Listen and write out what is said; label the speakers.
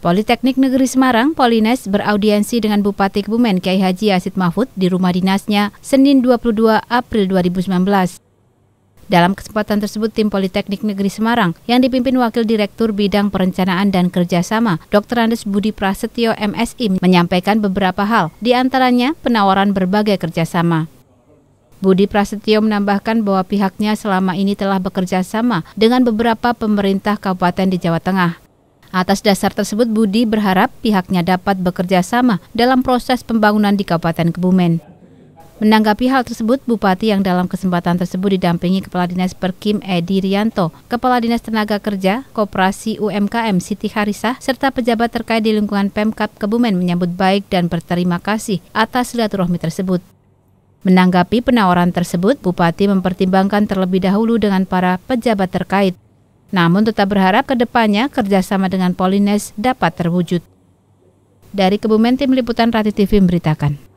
Speaker 1: Politeknik Negeri Semarang, Polines, beraudiensi dengan Bupati Kebumen Kiai Haji Asid Mahfud di rumah dinasnya Senin 22 April 2019. Dalam kesempatan tersebut, tim Politeknik Negeri Semarang yang dipimpin Wakil Direktur Bidang Perencanaan dan Kerjasama, Dr. Andes Budi Prasetyo MSI, menyampaikan beberapa hal, diantaranya penawaran berbagai kerjasama. Budi Prasetyo menambahkan bahwa pihaknya selama ini telah bekerja sama dengan beberapa pemerintah kabupaten di Jawa Tengah. Atas dasar tersebut, Budi berharap pihaknya dapat bekerja sama dalam proses pembangunan di Kabupaten Kebumen. Menanggapi hal tersebut, Bupati yang dalam kesempatan tersebut didampingi Kepala Dinas Perkim Edi Rianto, Kepala Dinas Tenaga Kerja, Koperasi UMKM Siti Harisa serta pejabat terkait di lingkungan Pemkap Kebumen menyambut baik dan berterima kasih atas silaturahmi tersebut. Menanggapi penawaran tersebut, Bupati mempertimbangkan terlebih dahulu dengan para pejabat terkait namun tetap berharap ke depannya kerjasama dengan Polines dapat terwujud. Dari Kebumen Tim Liputan Rati TV memberitakan.